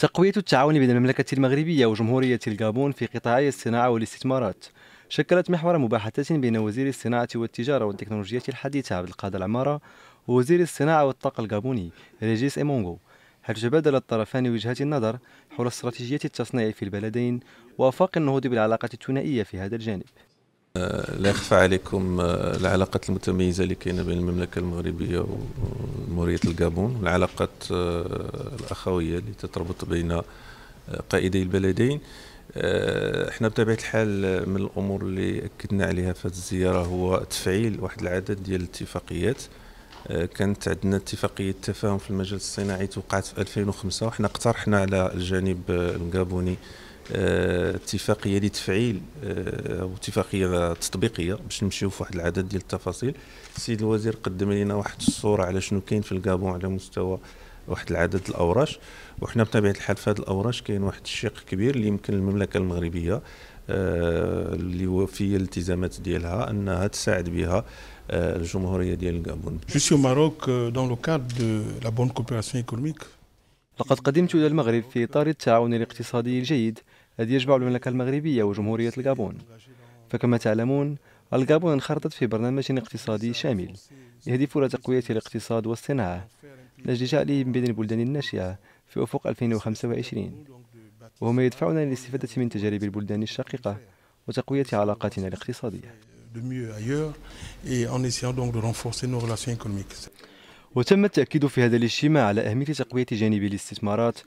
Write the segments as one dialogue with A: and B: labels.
A: تقوية التعاون بين المملكة المغربية وجمهورية الغابون في قطاعي الصناعة والاستثمارات شكلت محور مباحثات بين وزير الصناعة والتجارة والتكنولوجيا الحديثة عبد القادر العمارة ووزير الصناعة والطاقة الغابوني ريجيس إيمونغو حيث تبادل الطرفان وجهات النظر حول استراتيجية التصنيع في البلدين وآفاق النهوض بالعلاقة الثنائية في هذا الجانب
B: آه، لا يخفى عليكم آه، العلاقات المتميزه اللي كاينه بين المملكه المغربيه وموريه الجابون والعلاقات آه، الاخويه اللي تتربط بين قائدي البلدين احنا بطبيعه الحال من الامور اللي اكدنا عليها في هذه الزياره هو تفعيل واحد العدد ديال الاتفاقيات كانت عندنا اتفاقيه تفاهم في المجال الصناعي توقعت في 2005 وحنا اقترحنا على الجانب الجابوني آه، اتفاقيه لتفعيل آه، او اتفاقيه تطبيقيه باش نمشيو في واحد العدد ديال التفاصيل السيد الوزير قدم لنا واحد الصوره على شنو كاين في الكابون على مستوى واحد العدد الاوراش وحنا بطبيعه الحال في هذه الاوراش كاين واحد الشق كبير اللي يمكن المملكه المغربيه آه، اللي هو في الالتزامات ديالها انها تساعد بها الجمهوريه ديال الكابون. جو سي au Maroc euh, dans le cadre de la bonne coopération لقد قدمت إلى المغرب
A: في إطار التعاون الاقتصادي الجيد الذي يجمع المملكة المغربية وجمهورية الغابون فكما تعلمون الغابون انخرطت في برنامج اقتصادي شامل يهدف إلى تقوية الاقتصاد والصناعة لأجل جعله من بين البلدان الناشئة في أفق 2025 ما يدفعنا للاستفادة من تجارب البلدان الشقيقة وتقوية علاقاتنا الاقتصادية. وتم التأكيد في هذا الاجتماع على أهمية تقوية جانب الاستثمارات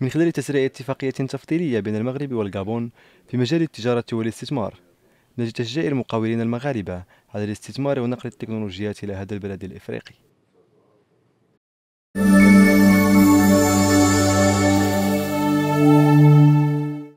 A: من خلال تسريع اتفاقية تفضيلية بين المغرب والغابون في مجال التجارة والاستثمار نجد تشجيع المقاولين المغاربة على الاستثمار ونقل التكنولوجيات إلى هذا البلد الإفريقي